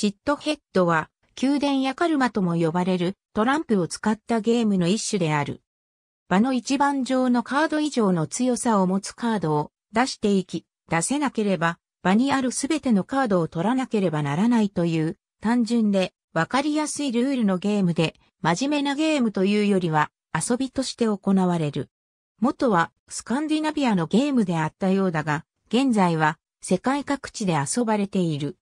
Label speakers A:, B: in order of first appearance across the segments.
A: シットヘッドは、宮殿やカルマとも呼ばれるトランプを使ったゲームの一種である。場の一番上のカード以上の強さを持つカードを出していき、出せなければ場にあるすべてのカードを取らなければならないという単純でわかりやすいルールのゲームで、真面目なゲームというよりは遊びとして行われる。元はスカンディナビアのゲームであったようだが、現在は世界各地で遊ばれている。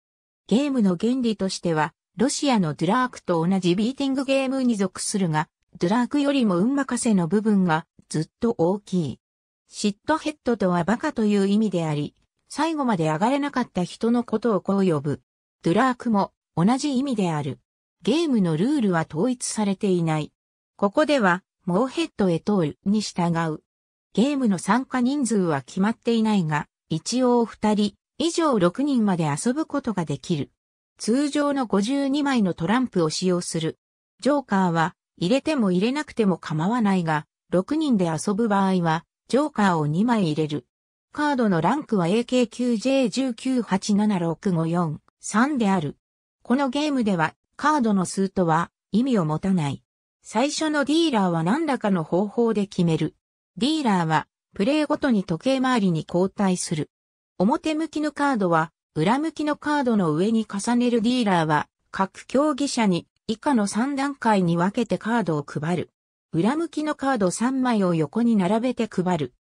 A: ゲームの原理としては、ロシアのドゥラークと同じビーティングゲームに属するが、ドゥラークよりも運任せの部分がずっと大きい。シットヘッドとはバカという意味であり、最後まで上がれなかった人のことをこう呼ぶ。ドゥラークも同じ意味である。ゲームのルールは統一されていない。ここでは、モーヘッドへ通るに従う。ゲームの参加人数は決まっていないが、一応二人、以上6人まで遊ぶことができる。通常の52枚のトランプを使用する。ジョーカーは入れても入れなくても構わないが、6人で遊ぶ場合は、ジョーカーを2枚入れる。カードのランクは AKQJ19876543 である。このゲームでは、カードの数とは意味を持たない。最初のディーラーは何らかの方法で決める。ディーラーは、プレイごとに時計回りに交代する。表向きのカードは、裏向きのカードの上に重ねるディーラーは、各競技者に以下の3段階に分けてカードを配る。裏向きのカード3枚を横に並べて配る。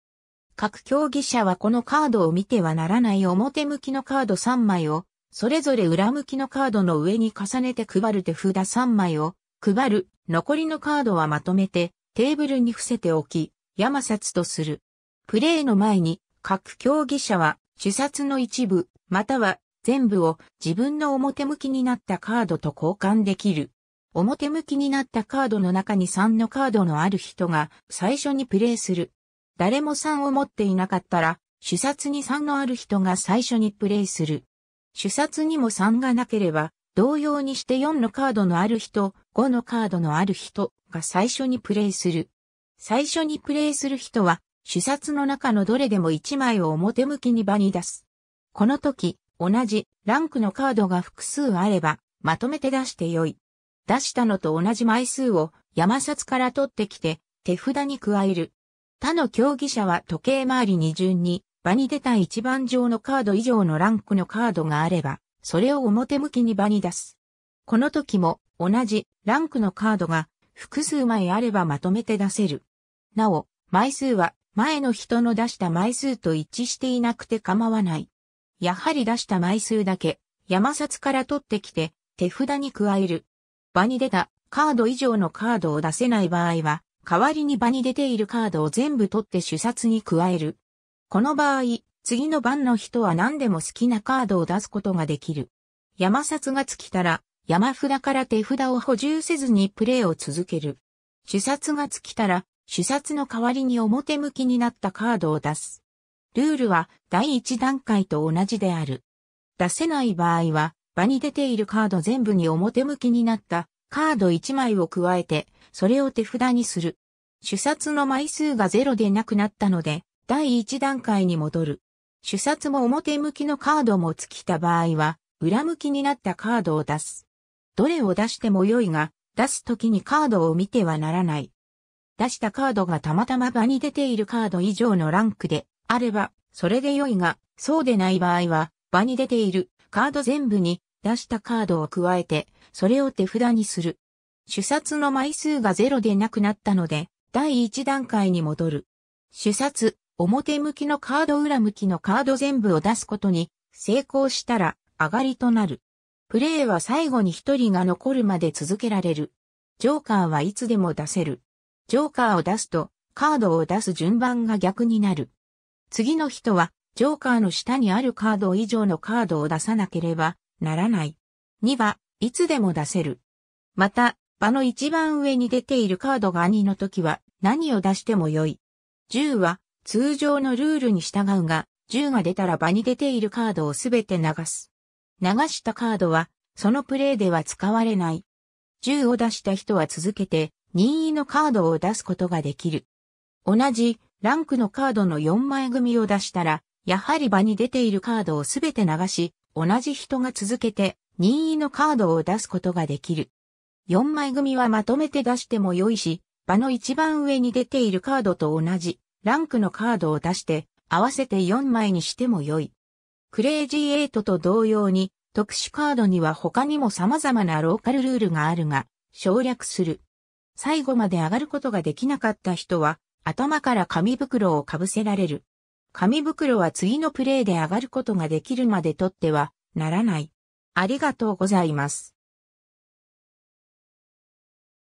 A: 各競技者はこのカードを見てはならない表向きのカード3枚を、それぞれ裏向きのカードの上に重ねて配る手札3枚を配る。残りのカードはまとめてテーブルに伏せておき、山札とする。プレイの前に各競技者は主冊の一部、または全部を自分の表向きになったカードと交換できる。表向きになったカードの中に3のカードのある人が最初にプレイする。誰も3を持っていなかったら、主冊に3のある人が最初にプレイする。主冊にも3がなければ、同様にして4のカードのある人、5のカードのある人が最初にプレイする。最初にプレイする人は主冊の中のどれでも1枚を表向きに場に出す。この時、同じランクのカードが複数あれば、まとめて出してよい。出したのと同じ枚数を山札から取ってきて、手札に加える。他の競技者は時計回りに順に、場に出た一番上のカード以上のランクのカードがあれば、それを表向きに場に出す。この時も同じランクのカードが複数枚あればまとめて出せる。なお、枚数は前の人の出した枚数と一致していなくて構わない。やはり出した枚数だけ、山札から取ってきて、手札に加える。場に出たカード以上のカードを出せない場合は、代わりに場に出ているカードを全部取って主札に加える。この場合、次の番の人は何でも好きなカードを出すことができる。山札が尽きたら、山札から手札を補充せずにプレイを続ける。主札が尽きたら、主殺の代わりに表向きになったカードを出す。ルールは第一段階と同じである。出せない場合は、場に出ているカード全部に表向きになったカード1枚を加えて、それを手札にする。主殺の枚数が0でなくなったので、第一段階に戻る。主殺も表向きのカードも尽きた場合は、裏向きになったカードを出す。どれを出しても良いが、出す時にカードを見てはならない。出したカードがたまたま場に出ているカード以上のランクであれば、それで良いが、そうでない場合は、場に出ているカード全部に出したカードを加えて、それを手札にする。主殺の枚数が0でなくなったので、第1段階に戻る。主殺、表向きのカード裏向きのカード全部を出すことに成功したら上がりとなる。プレイは最後に1人が残るまで続けられる。ジョーカーはいつでも出せる。ジョーカーを出すと、カードを出す順番が逆になる。次の人は、ジョーカーの下にあるカード以上のカードを出さなければならない。2は、いつでも出せる。また、場の一番上に出ているカードが2の時は、何を出してもよい。10は、通常のルールに従うが、10が出たら場に出ているカードをすべて流す。流したカードは、そのプレイでは使われない。10を出した人は続けて、任意のカードを出すことができる。同じランクのカードの4枚組を出したら、やはり場に出ているカードをすべて流し、同じ人が続けて任意のカードを出すことができる。4枚組はまとめて出しても良いし、場の一番上に出ているカードと同じランクのカードを出して合わせて4枚にしても良い。クレイジー8と同様に特殊カードには他にも様々なローカルルールがあるが省略する。最後まで上がることができなかった人は、頭から紙袋をかぶせられる。紙袋は次のプレーで上がることができるまで取ってはならない。ありがとうございます。